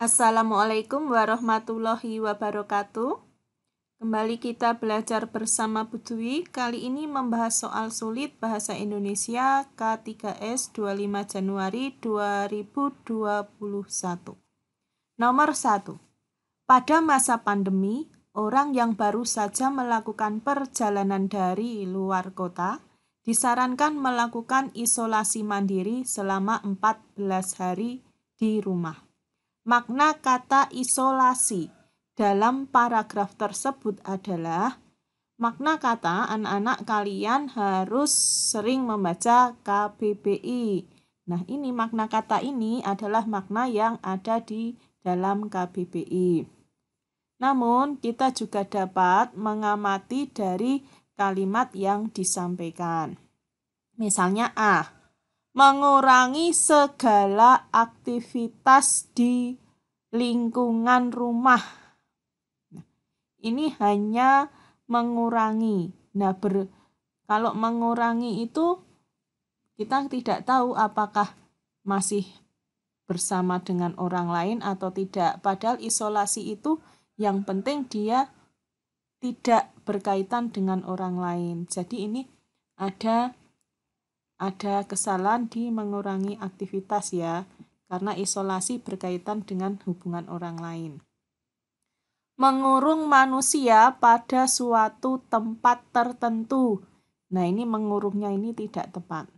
Assalamualaikum warahmatullahi wabarakatuh. Kembali kita belajar bersama Bu Dwi. Kali ini membahas soal sulit bahasa Indonesia K3S 25 Januari 2021. Nomor 1. Pada masa pandemi, orang yang baru saja melakukan perjalanan dari luar kota disarankan melakukan isolasi mandiri selama 14 hari di rumah. Makna kata isolasi dalam paragraf tersebut adalah makna kata anak-anak kalian harus sering membaca KBBI. Nah, ini makna kata ini adalah makna yang ada di dalam KBBI. Namun, kita juga dapat mengamati dari kalimat yang disampaikan. Misalnya A mengurangi segala aktivitas di lingkungan rumah. Nah, ini hanya mengurangi. Nah, ber, kalau mengurangi itu kita tidak tahu apakah masih bersama dengan orang lain atau tidak. Padahal isolasi itu yang penting dia tidak berkaitan dengan orang lain. Jadi ini ada ada kesalahan di mengurangi aktivitas ya, karena isolasi berkaitan dengan hubungan orang lain. Mengurung manusia pada suatu tempat tertentu. Nah, ini mengurungnya ini tidak tepat.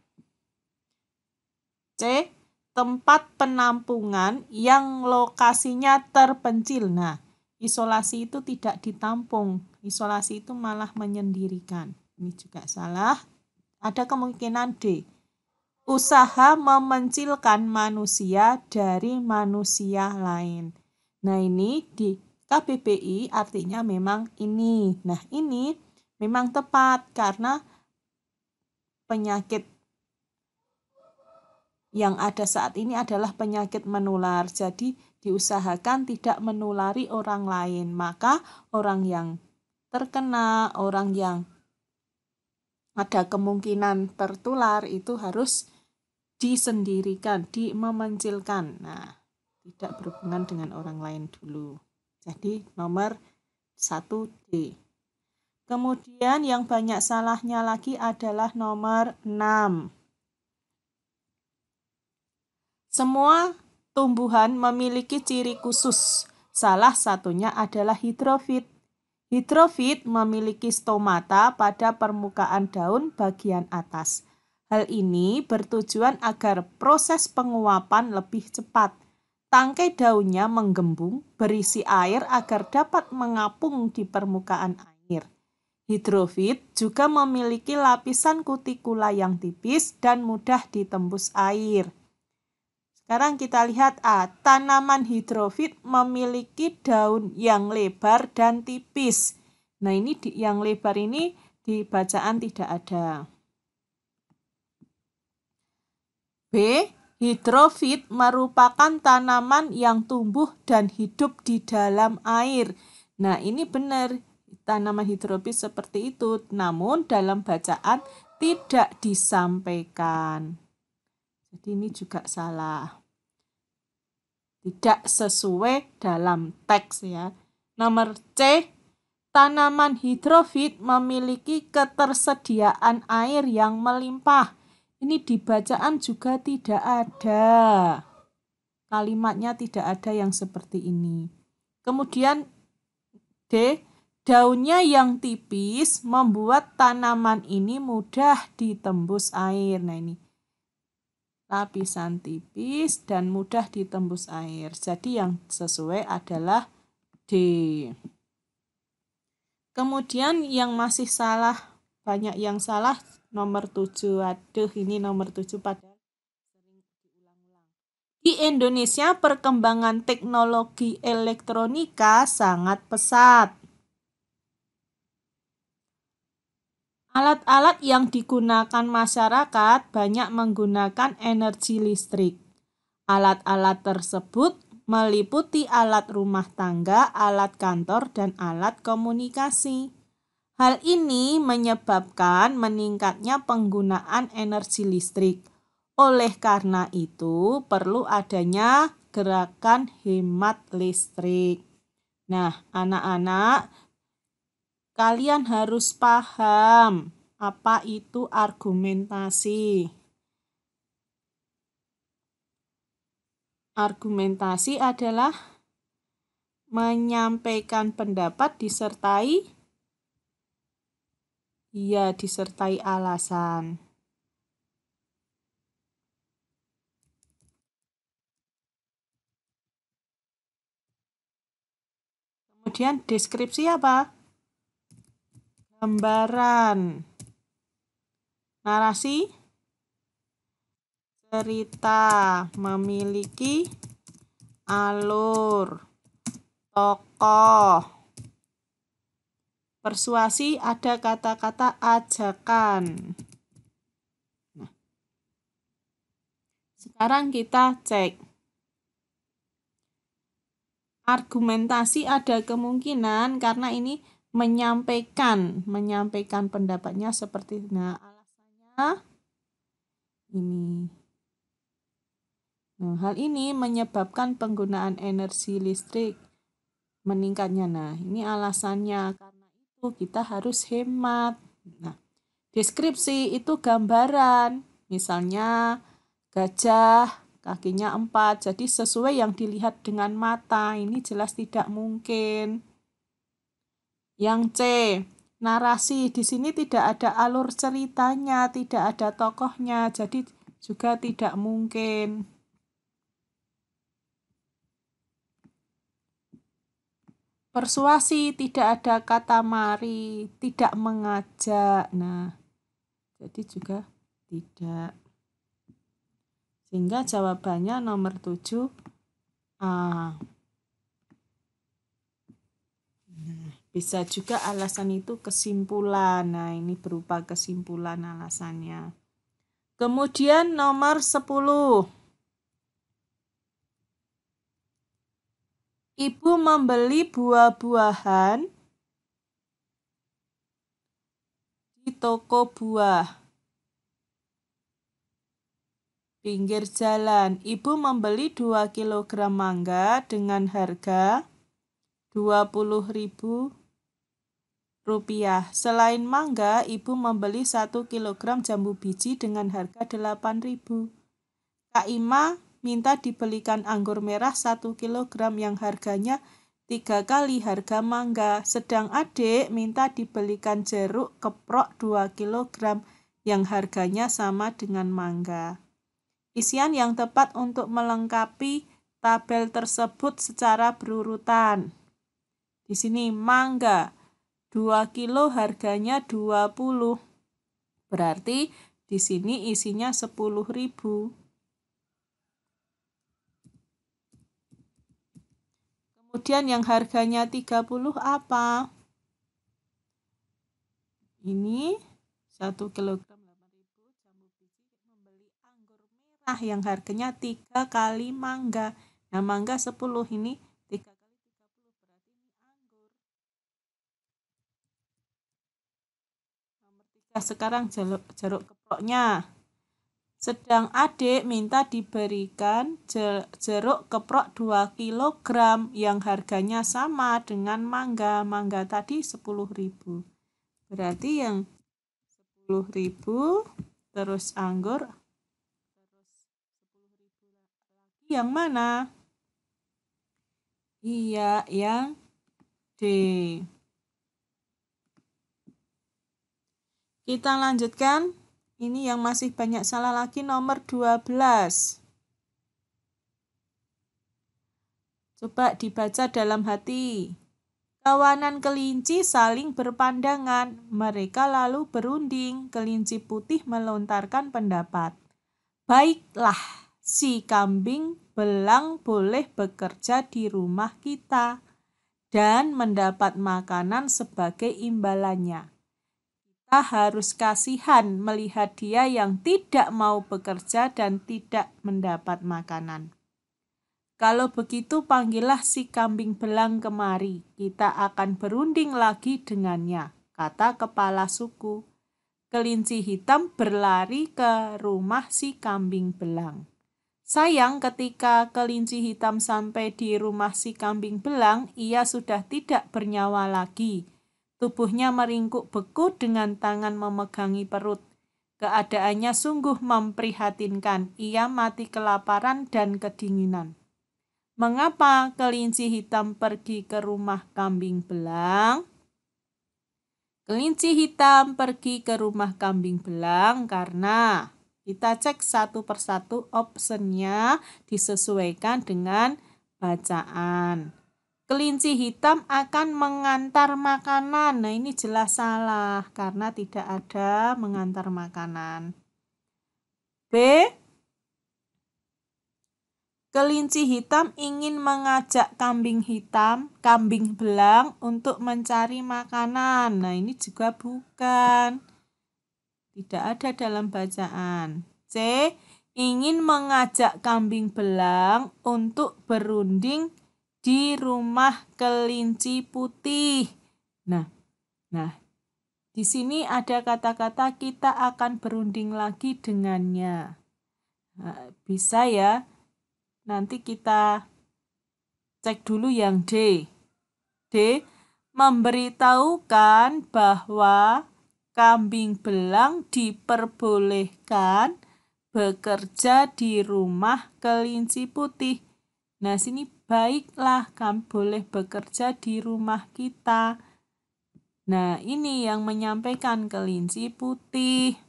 C. Tempat penampungan yang lokasinya terpencil. Nah, isolasi itu tidak ditampung. Isolasi itu malah menyendirikan. Ini juga salah. Ada kemungkinan D. Usaha memencilkan manusia dari manusia lain. Nah, ini di KBBI artinya memang ini. Nah, ini memang tepat karena penyakit yang ada saat ini adalah penyakit menular. Jadi, diusahakan tidak menulari orang lain. Maka, orang yang terkena, orang yang ada kemungkinan tertular itu harus disendirikan, dimemencilkan. Nah, tidak berhubungan dengan orang lain dulu. Jadi nomor 1D. Kemudian yang banyak salahnya lagi adalah nomor 6. Semua tumbuhan memiliki ciri khusus. Salah satunya adalah hidrofit. Hidrofit memiliki stomata pada permukaan daun bagian atas. Hal ini bertujuan agar proses penguapan lebih cepat. Tangkai daunnya menggembung, berisi air agar dapat mengapung di permukaan air. Hidrofit juga memiliki lapisan kutikula yang tipis dan mudah ditembus air. Sekarang kita lihat A. Tanaman hidrofit memiliki daun yang lebar dan tipis. Nah ini di, yang lebar ini di bacaan tidak ada. B. Hidrofit merupakan tanaman yang tumbuh dan hidup di dalam air. Nah ini benar, tanaman hidrofit seperti itu. Namun dalam bacaan tidak disampaikan. Jadi ini juga salah tidak sesuai dalam teks ya. Nomor C, tanaman hidrofit memiliki ketersediaan air yang melimpah. Ini di bacaan juga tidak ada. Kalimatnya tidak ada yang seperti ini. Kemudian D, daunnya yang tipis membuat tanaman ini mudah ditembus air. Nah ini lapisan tipis dan mudah ditembus air. Jadi yang sesuai adalah D. Kemudian yang masih salah, banyak yang salah nomor 7. Aduh, ini nomor 7 pada Di Indonesia perkembangan teknologi elektronika sangat pesat. Alat-alat yang digunakan masyarakat banyak menggunakan energi listrik. Alat-alat tersebut meliputi alat rumah tangga, alat kantor, dan alat komunikasi. Hal ini menyebabkan meningkatnya penggunaan energi listrik. Oleh karena itu, perlu adanya gerakan hemat listrik. Nah, anak-anak, Kalian harus paham apa itu argumentasi. Argumentasi adalah menyampaikan pendapat disertai ya disertai alasan. Kemudian deskripsi apa? gambaran, narasi, cerita memiliki alur, tokoh, persuasi ada kata-kata ajakan. Nah, sekarang kita cek argumentasi ada kemungkinan karena ini menyampaikan menyampaikan pendapatnya seperti nah alasannya ini nah, hal ini menyebabkan penggunaan energi listrik meningkatnya nah ini alasannya karena itu kita harus hemat nah deskripsi itu gambaran misalnya gajah kakinya empat jadi sesuai yang dilihat dengan mata ini jelas tidak mungkin yang C, narasi di sini tidak ada alur ceritanya, tidak ada tokohnya, jadi juga tidak mungkin. Persuasi tidak ada kata mari, tidak mengajak. Nah, jadi juga tidak. Sehingga jawabannya nomor tujuh A. Bisa juga alasan itu kesimpulan. Nah, ini berupa kesimpulan alasannya. Kemudian nomor 10. Ibu membeli buah-buahan di toko buah. Pinggir jalan, ibu membeli 2 kg mangga dengan harga puluh ribu rupiah. Selain mangga, ibu membeli 1 kg jambu biji dengan harga 8000 Kak Ima minta dibelikan anggur merah 1 kg yang harganya tiga kali harga mangga. Sedang adik minta dibelikan jeruk keprok 2 kg yang harganya sama dengan mangga. Isian yang tepat untuk melengkapi tabel tersebut secara berurutan. Di sini mangga 2 kilo harganya 20. Berarti di sini isinya 10.000. Kemudian yang harganya 30 apa? Ini 1 kg anggur merah yang harganya 3 kali mangga. Nah, mangga 10 ini sudah sekarang jeruk jeruk keproknya. Sedang adik minta diberikan jeruk keprok 2 kg yang harganya sama dengan mangga. Mangga tadi 10.000. Berarti yang 10.000 terus anggur terus 10.000 lagi yang mana? Iya, yang D. Kita lanjutkan. Ini yang masih banyak salah lagi nomor 12. Coba dibaca dalam hati. Kawanan kelinci saling berpandangan, mereka lalu berunding. Kelinci putih melontarkan pendapat. Baiklah, si kambing belang boleh bekerja di rumah kita dan mendapat makanan sebagai imbalannya. Kita harus kasihan melihat dia yang tidak mau bekerja dan tidak mendapat makanan. Kalau begitu, panggillah si kambing belang kemari. Kita akan berunding lagi dengannya, kata kepala suku. Kelinci hitam berlari ke rumah si kambing belang. Sayang, ketika kelinci hitam sampai di rumah si kambing belang, ia sudah tidak bernyawa lagi Tubuhnya meringkuk beku dengan tangan memegangi perut. Keadaannya sungguh memprihatinkan. Ia mati kelaparan dan kedinginan. Mengapa kelinci hitam pergi ke rumah kambing belang? Kelinci hitam pergi ke rumah kambing belang karena kita cek satu persatu optionnya disesuaikan dengan bacaan kelinci hitam akan mengantar makanan. Nah, ini jelas salah karena tidak ada mengantar makanan. B. Kelinci hitam ingin mengajak kambing hitam, kambing belang untuk mencari makanan. Nah, ini juga bukan. Tidak ada dalam bacaan. C. Ingin mengajak kambing belang untuk berunding di rumah kelinci putih. Nah, nah di sini ada kata-kata kita akan berunding lagi dengannya. Nah, bisa ya. Nanti kita cek dulu yang D. D memberitahukan bahwa kambing belang diperbolehkan bekerja di rumah kelinci putih. Nah, sini baiklah kamu boleh bekerja di rumah kita. Nah, ini yang menyampaikan kelinci putih.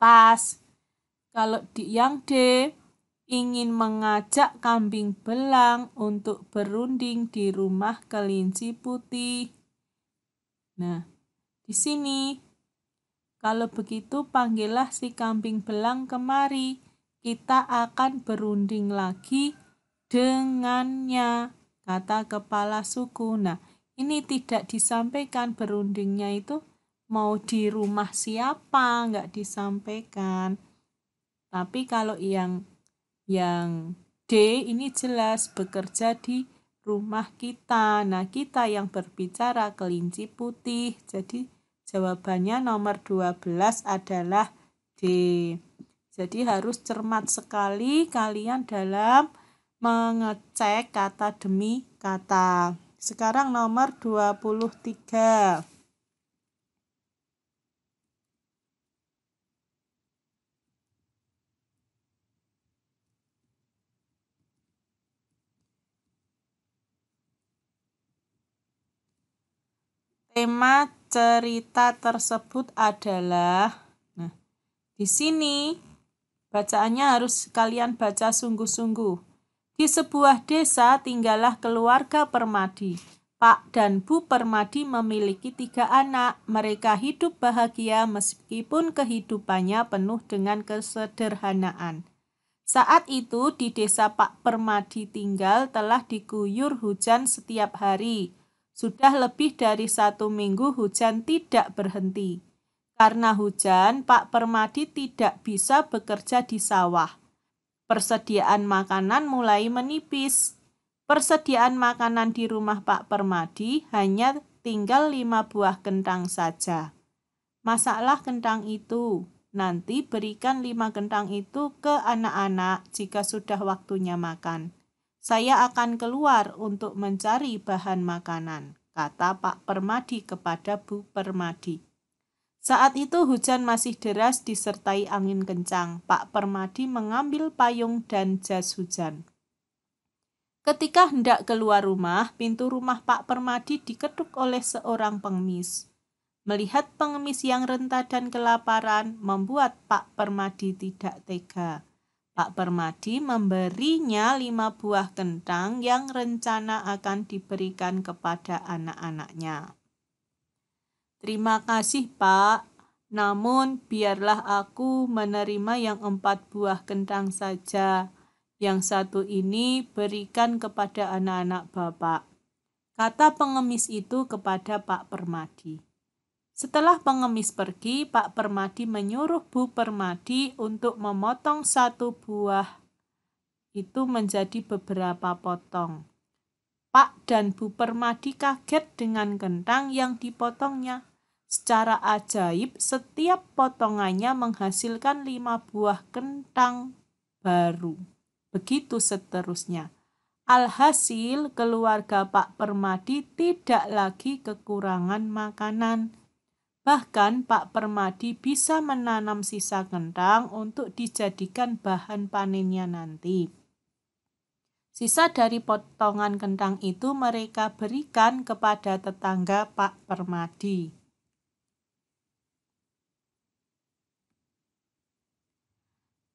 Pas. Kalau di yang D ingin mengajak kambing belang untuk berunding di rumah kelinci putih. Nah, di sini kalau begitu panggillah si kambing belang kemari. Kita akan berunding lagi dengannya, kata kepala suku. Nah, ini tidak disampaikan berundingnya itu mau di rumah siapa nggak disampaikan tapi kalau yang yang D ini jelas bekerja di rumah kita nah kita yang berbicara kelinci putih jadi jawabannya nomor 12 adalah D jadi harus cermat sekali kalian dalam mengecek kata demi kata. Sekarang nomor 23. tema cerita tersebut adalah nah di sini bacaannya harus kalian baca sungguh-sungguh di sebuah desa tinggallah keluarga Permadi. Pak dan Bu Permadi memiliki tiga anak. Mereka hidup bahagia meskipun kehidupannya penuh dengan kesederhanaan. Saat itu di desa Pak Permadi tinggal telah diguyur hujan setiap hari. Sudah lebih dari satu minggu hujan tidak berhenti. Karena hujan, Pak Permadi tidak bisa bekerja di sawah. Persediaan makanan mulai menipis. Persediaan makanan di rumah Pak Permadi hanya tinggal lima buah kentang saja. Masaklah kentang itu. Nanti berikan lima kentang itu ke anak-anak jika sudah waktunya makan. Saya akan keluar untuk mencari bahan makanan, kata Pak Permadi kepada Bu Permadi. Saat itu hujan masih deras disertai angin kencang. Pak Permadi mengambil payung dan jas hujan. Ketika hendak keluar rumah, pintu rumah Pak Permadi diketuk oleh seorang pengemis. Melihat pengemis yang renta dan kelaparan membuat Pak Permadi tidak tega. Pak Permadi memberinya lima buah kentang yang rencana akan diberikan kepada anak-anaknya. Terima kasih, Pak. Namun, biarlah aku menerima yang empat buah kentang saja. Yang satu ini berikan kepada anak-anak Bapak. Kata pengemis itu kepada Pak Permadi. Setelah pengemis pergi, Pak Permadi menyuruh Bu Permadi untuk memotong satu buah itu menjadi beberapa potong. Pak dan Bu Permadi kaget dengan kentang yang dipotongnya Secara ajaib, setiap potongannya menghasilkan lima buah kentang baru. Begitu seterusnya. Alhasil, keluarga Pak Permadi tidak lagi kekurangan makanan. Bahkan Pak Permadi bisa menanam sisa kentang untuk dijadikan bahan panennya nanti. Sisa dari potongan kentang itu mereka berikan kepada tetangga Pak Permadi.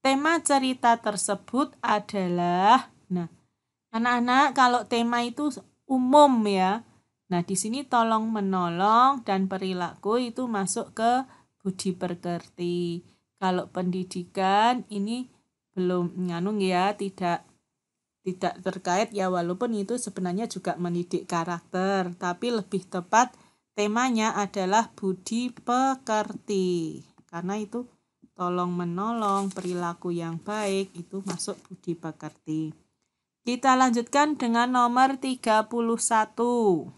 Tema cerita tersebut adalah nah anak-anak kalau tema itu umum ya. Nah, di sini tolong menolong dan perilaku itu masuk ke budi perkerti Kalau pendidikan ini belum nganung ya, tidak tidak terkait ya walaupun itu sebenarnya juga mendidik karakter, tapi lebih tepat temanya adalah budi pekerti. Karena itu tolong menolong, perilaku yang baik itu masuk budi pekerti. Kita lanjutkan dengan nomor 31.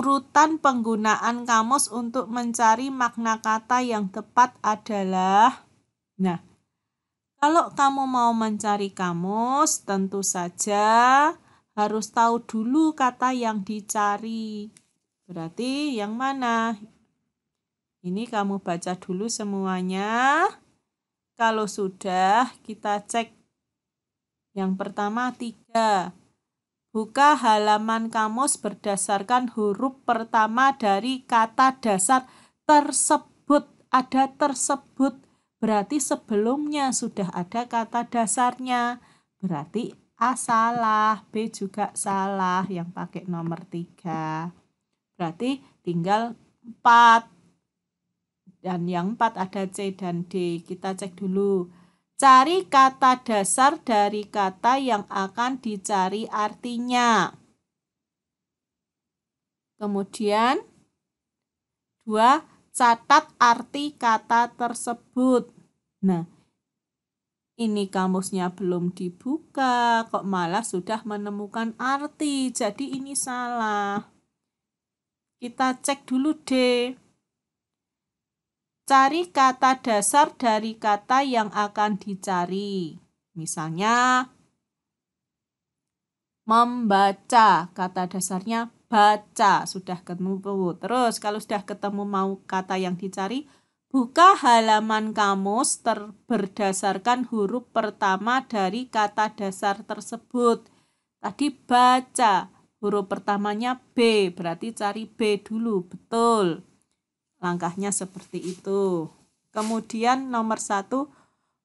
Urutan penggunaan kamus untuk mencari makna kata yang tepat adalah Nah, kalau kamu mau mencari kamus, tentu saja harus tahu dulu kata yang dicari. Berarti yang mana? Ini kamu baca dulu semuanya. Kalau sudah, kita cek. Yang pertama, tiga. Buka halaman kamus berdasarkan huruf pertama dari kata dasar tersebut. Ada tersebut, berarti sebelumnya sudah ada kata dasarnya. Berarti A salah, B juga salah yang pakai nomor tiga. Berarti tinggal 4. Dan yang 4 ada C dan D. Kita cek dulu. Cari kata dasar dari kata yang akan dicari artinya. Kemudian, dua Catat arti kata tersebut. Nah, ini kamusnya belum dibuka, kok malah sudah menemukan arti. Jadi ini salah. Kita cek dulu deh Cari kata dasar dari kata yang akan dicari. Misalnya, membaca. Kata dasarnya baca. Sudah ketemu. Terus, kalau sudah ketemu mau kata yang dicari, Buka halaman kamus ter berdasarkan huruf pertama dari kata dasar tersebut. Tadi baca, Huruf pertamanya B, berarti cari B dulu, betul. Langkahnya seperti itu. Kemudian nomor satu,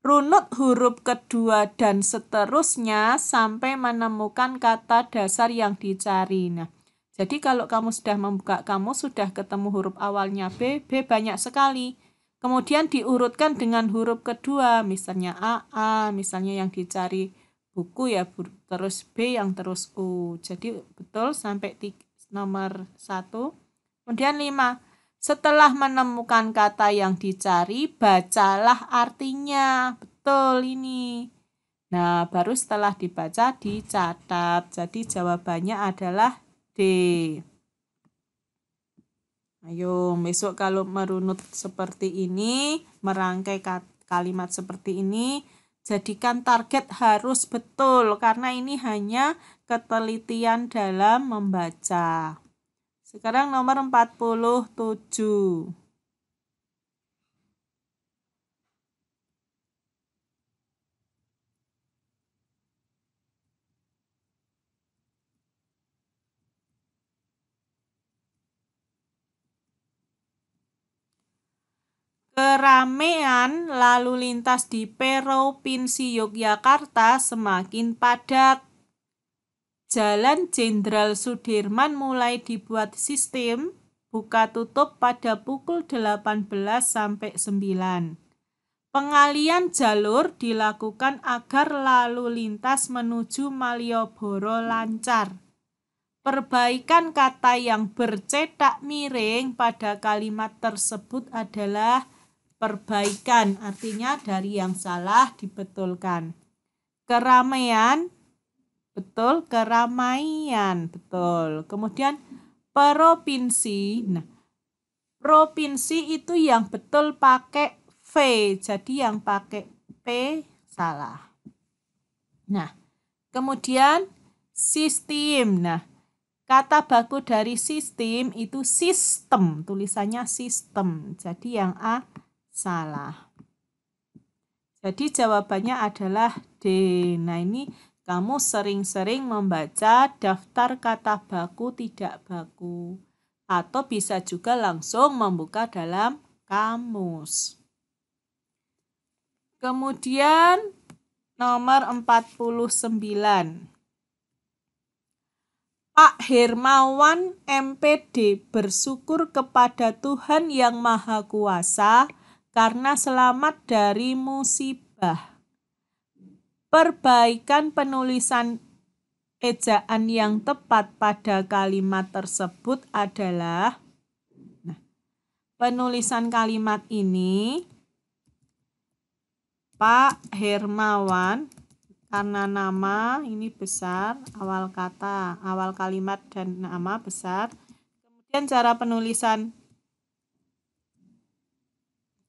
runut huruf kedua dan seterusnya sampai menemukan kata dasar yang dicari. Nah, jadi kalau kamu sudah membuka kamu sudah ketemu huruf awalnya B, B banyak sekali. Kemudian diurutkan dengan huruf kedua, misalnya A, A, misalnya yang dicari buku ya bu, terus B yang terus U jadi betul sampai tiga, nomor satu, kemudian 5 setelah menemukan kata yang dicari bacalah artinya betul ini nah baru setelah dibaca dicatat jadi jawabannya adalah D Ayo, besok kalau merunut seperti ini, merangkai kalimat seperti ini, Jadikan target harus betul karena ini hanya ketelitian dalam membaca. Sekarang nomor 47. keramaian lalu lintas di Provinsi Yogyakarta semakin padat. Jalan Jenderal Sudirman mulai dibuat sistem buka tutup pada pukul 18 sampai 9. Pengalian jalur dilakukan agar lalu lintas menuju Malioboro lancar. Perbaikan kata yang bercetak miring pada kalimat tersebut adalah perbaikan artinya dari yang salah dibetulkan keramaian betul keramaian betul kemudian provinsi nah provinsi itu yang betul pakai v jadi yang pakai p salah nah kemudian sistem nah Kata baku dari sistem itu sistem, tulisannya sistem. Jadi yang A salah. Jadi jawabannya adalah D. Nah ini kamu sering-sering membaca daftar kata baku tidak baku. Atau bisa juga langsung membuka dalam kamus. Kemudian nomor 49. Pak Hermawan MPD bersyukur kepada Tuhan Yang Maha Kuasa karena selamat dari musibah. Perbaikan penulisan ejaan yang tepat pada kalimat tersebut adalah nah, penulisan kalimat ini Pak Hermawan karena nama ini besar awal kata awal kalimat dan nama besar kemudian cara penulisan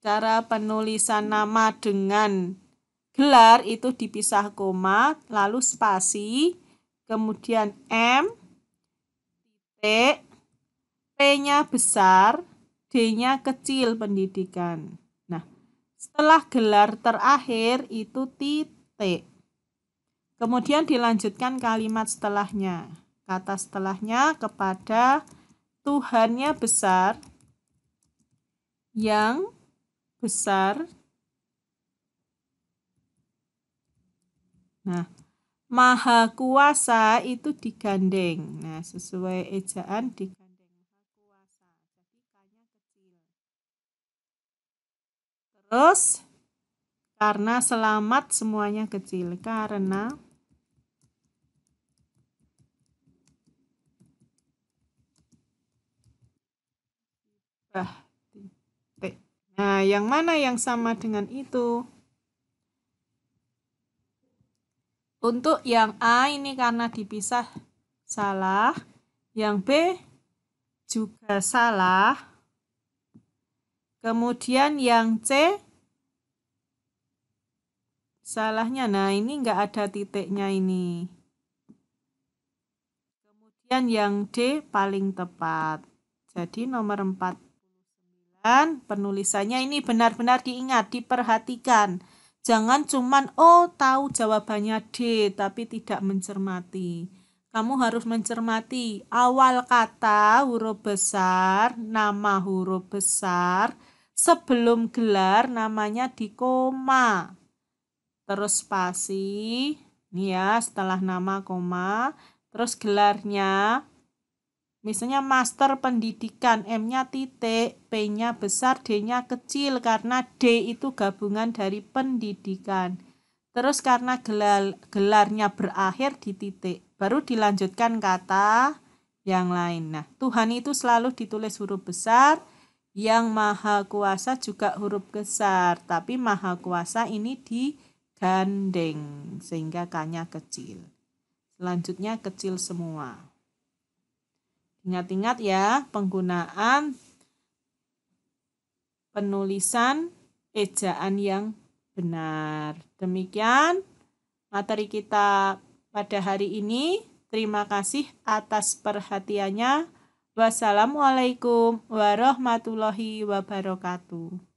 cara penulisan nama dengan gelar itu dipisah koma, lalu spasi, kemudian M, titik, P-nya besar, D-nya kecil pendidikan. Nah, setelah gelar terakhir itu titik. Kemudian dilanjutkan kalimat setelahnya. Kata setelahnya kepada Tuhannya besar yang besar. Nah, maha kuasa itu digandeng. Nah, sesuai ejaan digandeng. Terus, karena selamat semuanya kecil. Karena bah. Nah, yang mana yang sama dengan itu? Untuk yang A ini karena dipisah salah, yang B juga salah. Kemudian yang C salahnya. Nah, ini nggak ada titiknya ini. Kemudian yang D paling tepat. Jadi nomor 4 dan penulisannya ini benar-benar diingat, diperhatikan. Jangan cuma oh tahu jawabannya D tapi tidak mencermati. Kamu harus mencermati awal kata huruf besar, nama huruf besar, sebelum gelar namanya di koma. Terus spasi, nih ya setelah nama koma, terus gelarnya Misalnya master pendidikan, M-nya titik, P-nya besar, D-nya kecil karena D itu gabungan dari pendidikan. Terus karena gelar, gelarnya berakhir di titik, baru dilanjutkan kata yang lain. Nah, Tuhan itu selalu ditulis huruf besar, yang maha kuasa juga huruf besar, tapi maha kuasa ini digandeng sehingga k-nya kecil. Selanjutnya kecil semua. Ingat-ingat ya, penggunaan penulisan ejaan yang benar. Demikian materi kita pada hari ini. Terima kasih atas perhatiannya. Wassalamualaikum warahmatullahi wabarakatuh.